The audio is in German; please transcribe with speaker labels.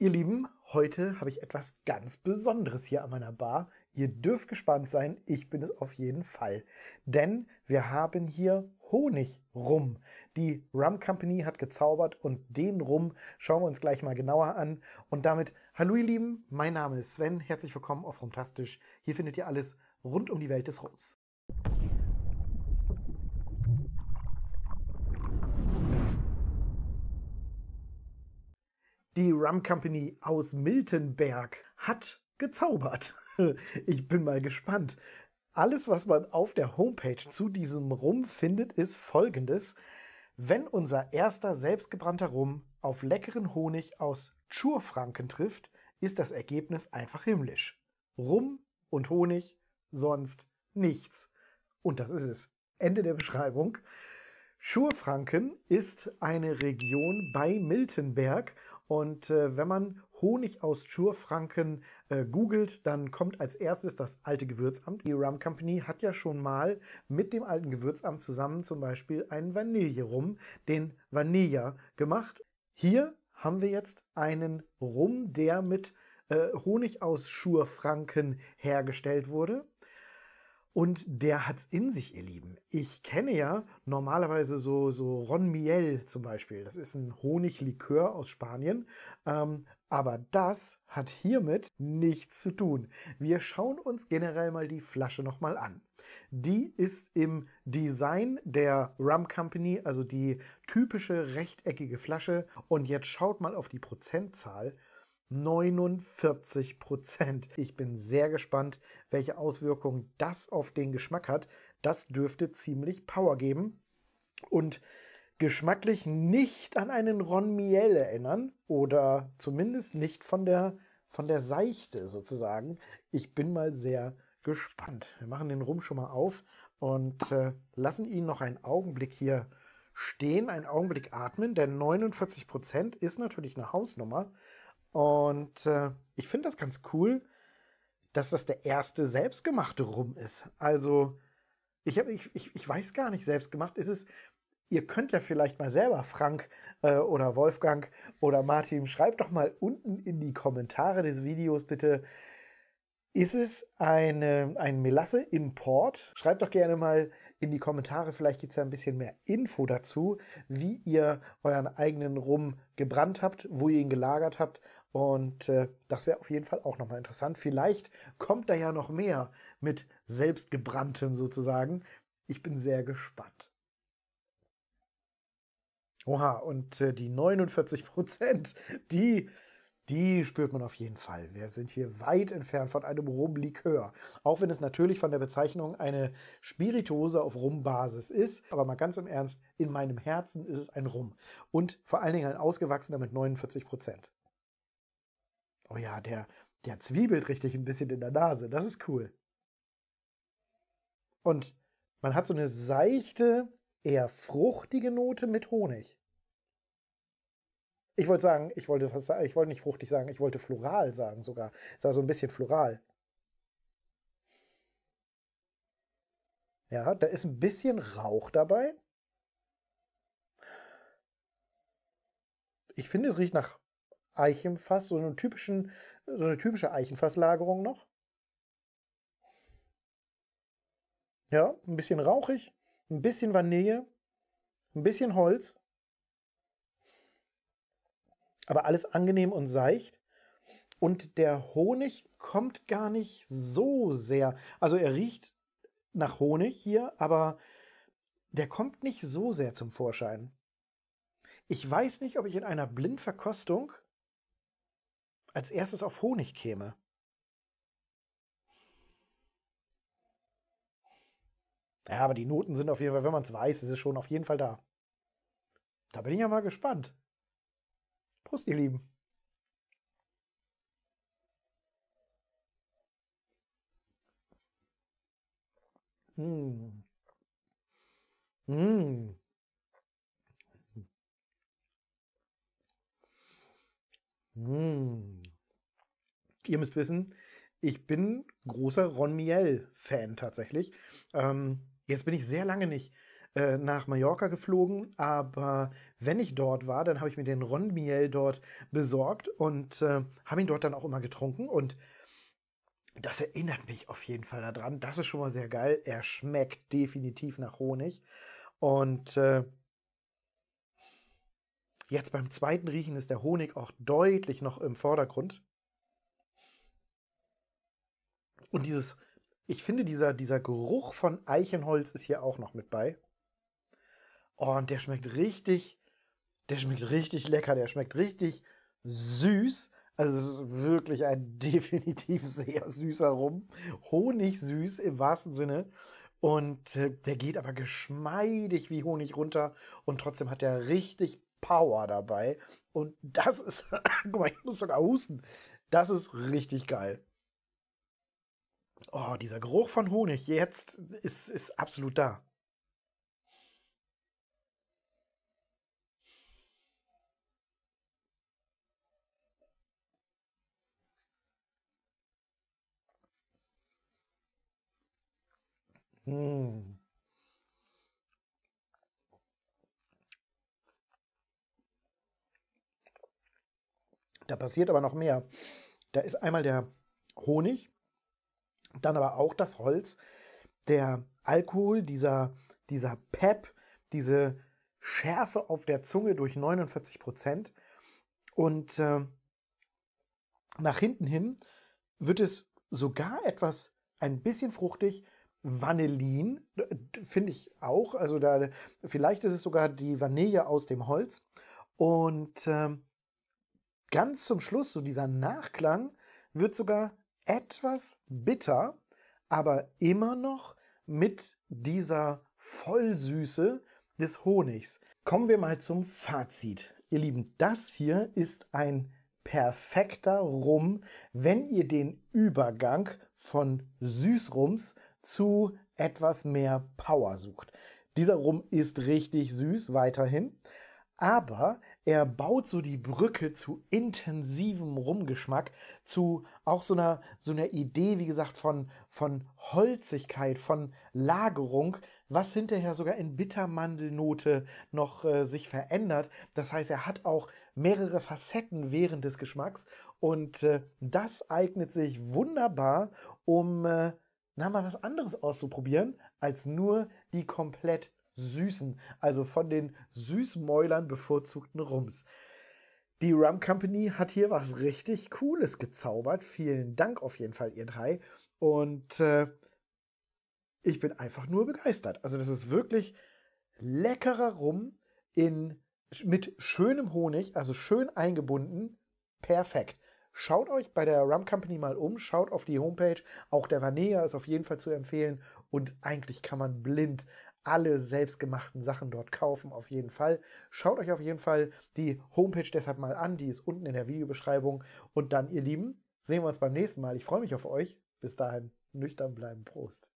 Speaker 1: Ihr Lieben, heute habe ich etwas ganz Besonderes hier an meiner Bar. Ihr dürft gespannt sein, ich bin es auf jeden Fall. Denn wir haben hier Honig Rum. Die Rum Company hat gezaubert und den Rum schauen wir uns gleich mal genauer an. Und damit, hallo ihr Lieben, mein Name ist Sven, herzlich willkommen auf Rumtastisch. Hier findet ihr alles rund um die Welt des Rums. Die Rum Company aus Miltenberg hat gezaubert. ich bin mal gespannt. Alles, was man auf der Homepage zu diesem Rum findet, ist folgendes. Wenn unser erster selbstgebrannter Rum auf leckeren Honig aus Schurfranken trifft, ist das Ergebnis einfach himmlisch. Rum und Honig, sonst nichts. Und das ist es. Ende der Beschreibung. Schurfranken ist eine Region bei Miltenberg und äh, wenn man Honig aus Schurfranken äh, googelt, dann kommt als erstes das alte Gewürzamt. Die Rum Company hat ja schon mal mit dem alten Gewürzamt zusammen zum Beispiel einen Vanillerum, den Vanilla, gemacht. Hier haben wir jetzt einen Rum, der mit äh, Honig aus Schurfranken hergestellt wurde. Und der hat's in sich, ihr Lieben. Ich kenne ja normalerweise so, so Ron Miel zum Beispiel. Das ist ein Honiglikör aus Spanien. Ähm, aber das hat hiermit nichts zu tun. Wir schauen uns generell mal die Flasche nochmal an. Die ist im Design der Rum Company, also die typische rechteckige Flasche. Und jetzt schaut mal auf die Prozentzahl. 49 Prozent. Ich bin sehr gespannt, welche Auswirkungen das auf den Geschmack hat. Das dürfte ziemlich Power geben und geschmacklich nicht an einen Ron Miel erinnern oder zumindest nicht von der, von der Seichte sozusagen. Ich bin mal sehr gespannt. Wir machen den Rum schon mal auf und äh, lassen ihn noch einen Augenblick hier stehen, einen Augenblick atmen, denn 49% Prozent ist natürlich eine Hausnummer. Und äh, ich finde das ganz cool, dass das der erste selbstgemachte Rum ist. Also, ich, hab, ich, ich, ich weiß gar nicht, selbstgemacht ist es. Ihr könnt ja vielleicht mal selber, Frank äh, oder Wolfgang oder Martin, schreibt doch mal unten in die Kommentare des Videos bitte, ist es eine, ein Melasse-Import? Schreibt doch gerne mal in die Kommentare, vielleicht gibt es ja ein bisschen mehr Info dazu, wie ihr euren eigenen Rum gebrannt habt, wo ihr ihn gelagert habt. Und äh, das wäre auf jeden Fall auch nochmal interessant. Vielleicht kommt da ja noch mehr mit selbstgebranntem sozusagen. Ich bin sehr gespannt. Oha, und äh, die 49 Prozent, die die spürt man auf jeden Fall. Wir sind hier weit entfernt von einem Rumlikör. Auch wenn es natürlich von der Bezeichnung eine Spirituose auf Rumbasis ist. Aber mal ganz im Ernst, in meinem Herzen ist es ein Rum. Und vor allen Dingen ein ausgewachsener mit 49 Prozent. Oh ja, der, der zwiebelt richtig ein bisschen in der Nase. Das ist cool. Und man hat so eine seichte, eher fruchtige Note mit Honig. Ich wollte sagen, ich wollte fast, ich wollte nicht fruchtig sagen, ich wollte floral sagen sogar. Es war so ein bisschen floral. Ja, da ist ein bisschen Rauch dabei. Ich finde, es riecht nach Eichenfass, so, einen typischen, so eine typische Eichenfasslagerung noch. Ja, ein bisschen rauchig, ein bisschen Vanille, ein bisschen Holz aber alles angenehm und seicht. Und der Honig kommt gar nicht so sehr. Also er riecht nach Honig hier, aber der kommt nicht so sehr zum Vorschein. Ich weiß nicht, ob ich in einer Blindverkostung als erstes auf Honig käme. Ja, aber die Noten sind auf jeden Fall, wenn man es weiß, ist es schon auf jeden Fall da. Da bin ich ja mal gespannt. Prost, ihr Lieben. Mmh. Mmh. Mmh. Ihr müsst wissen, ich bin großer Ron Miel-Fan tatsächlich. Ähm, jetzt bin ich sehr lange nicht äh, nach Mallorca geflogen, aber wenn ich dort war, dann habe ich mir den Ron Miel dort besorgt und äh, habe ihn dort dann auch immer getrunken und das erinnert mich auf jeden Fall daran. Das ist schon mal sehr geil. Er schmeckt definitiv nach Honig. Und äh, jetzt beim zweiten Riechen ist der Honig auch deutlich noch im Vordergrund. Und dieses, ich finde, dieser, dieser Geruch von Eichenholz ist hier auch noch mit bei. Oh, und der schmeckt richtig, der schmeckt richtig lecker, der schmeckt richtig süß. Also es ist wirklich ein definitiv sehr süßer Rum. Honigsüß im wahrsten Sinne. Und äh, der geht aber geschmeidig wie Honig runter. Und trotzdem hat der richtig Power dabei. Und das ist, guck mal, ich muss sogar husten. Das ist richtig geil. Oh, dieser Geruch von Honig jetzt ist, ist absolut da. Hm. Da passiert aber noch mehr. Da ist einmal der Honig, dann aber auch das Holz, der Alkohol, dieser, dieser Pep, diese Schärfe auf der Zunge durch 49 Prozent. Und äh, nach hinten hin wird es sogar etwas ein bisschen fruchtig, Vanillin, finde ich auch. Also da, vielleicht ist es sogar die Vanille aus dem Holz. Und ähm, ganz zum Schluss, so dieser Nachklang, wird sogar etwas bitter, aber immer noch mit dieser Vollsüße des Honigs. Kommen wir mal zum Fazit. Ihr Lieben, das hier ist ein perfekter Rum, wenn ihr den Übergang von Süßrums zu etwas mehr Power sucht. Dieser Rum ist richtig süß weiterhin, aber er baut so die Brücke zu intensivem Rumgeschmack, zu auch so einer, so einer Idee, wie gesagt, von, von Holzigkeit, von Lagerung, was hinterher sogar in Bittermandelnote noch äh, sich verändert. Das heißt, er hat auch mehrere Facetten während des Geschmacks und äh, das eignet sich wunderbar, um äh, na, mal was anderes auszuprobieren, als nur die komplett süßen, also von den Süßmäulern bevorzugten Rums. Die Rum Company hat hier was richtig Cooles gezaubert. Vielen Dank auf jeden Fall, ihr drei. Und äh, ich bin einfach nur begeistert. Also, das ist wirklich leckerer Rum in, mit schönem Honig, also schön eingebunden. Perfekt. Schaut euch bei der Rum Company mal um, schaut auf die Homepage. Auch der Vanilla ist auf jeden Fall zu empfehlen. Und eigentlich kann man blind alle selbstgemachten Sachen dort kaufen, auf jeden Fall. Schaut euch auf jeden Fall die Homepage deshalb mal an. Die ist unten in der Videobeschreibung. Und dann, ihr Lieben, sehen wir uns beim nächsten Mal. Ich freue mich auf euch. Bis dahin, nüchtern bleiben. Prost.